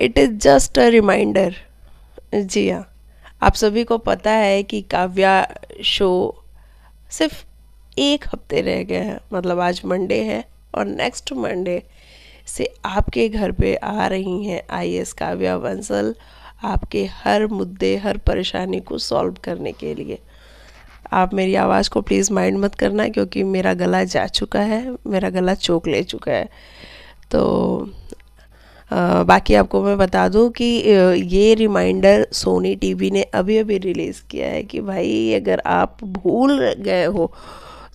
it is just a reminder जी हाँ आप सभी को पता है कि काव्या शो सिर्फ एक हफ्ते रह गए हैं मतलब आज मंडे है और नेक्स्ट मंडे से आपके घर पे आ रही हैं आई एस काव्या बंसल आपके हर मुद्दे हर परेशानी को सॉल्व करने के लिए आप मेरी आवाज़ को प्लीज़ माइंड मत करना क्योंकि मेरा गला जा चुका है मेरा गला चोक ले चुका है तो आ, बाकी आपको मैं बता दूं कि ये रिमाइंडर सोनी टीवी ने अभी अभी रिलीज़ किया है कि भाई अगर आप भूल गए हो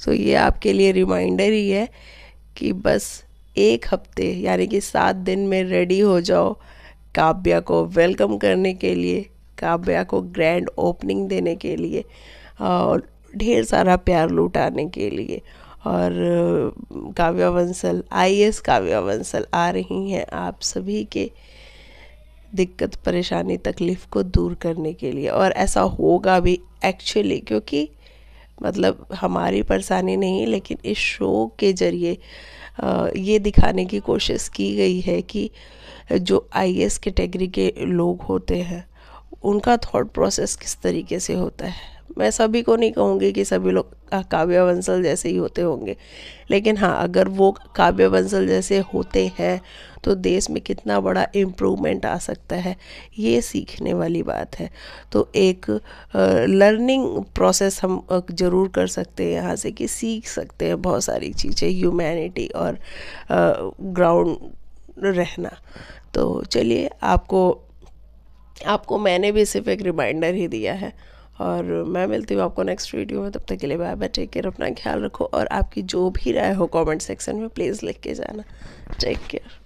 तो ये आपके लिए रिमाइंडर ही है कि बस एक हफ्ते यानी कि सात दिन में रेडी हो जाओ काव्या को वेलकम करने के लिए काव्या को ग्रैंड ओपनिंग देने के लिए और ढेर सारा प्यार लुटाने के लिए और काव्या बंसल एस काव्या बंसल आ रही हैं आप सभी के दिक्कत परेशानी तकलीफ़ को दूर करने के लिए और ऐसा होगा भी एक्चुअली क्योंकि मतलब हमारी परेशानी नहीं लेकिन इस शो के ज़रिए ये दिखाने की कोशिश की गई है कि जो आई एस कैटेगरी के लोग होते हैं उनका थॉट प्रोसेस किस तरीके से होता है मैं सभी को नहीं कहूँगी कि सभी लोग काव्य बंसल जैसे ही होते होंगे लेकिन हाँ अगर वो काव्य बंसल जैसे होते हैं तो देश में कितना बड़ा इम्प्रूवमेंट आ सकता है ये सीखने वाली बात है तो एक लर्निंग प्रोसेस हम ज़रूर कर सकते हैं यहाँ से कि सीख सकते हैं बहुत सारी चीज़ें ह्यूमैनिटी और ग्राउंड रहना तो चलिए आपको आपको मैंने भी सिर्फ एक रिमाइंडर ही दिया है और मैं मिलती हूँ आपको नेक्स्ट वीडियो में तब तक के लिए बाय बाय टेक केयर अपना ख्याल रखो और आपकी जो भी राय हो कमेंट सेक्शन में प्लीज़ लिख के जाना टेक केयर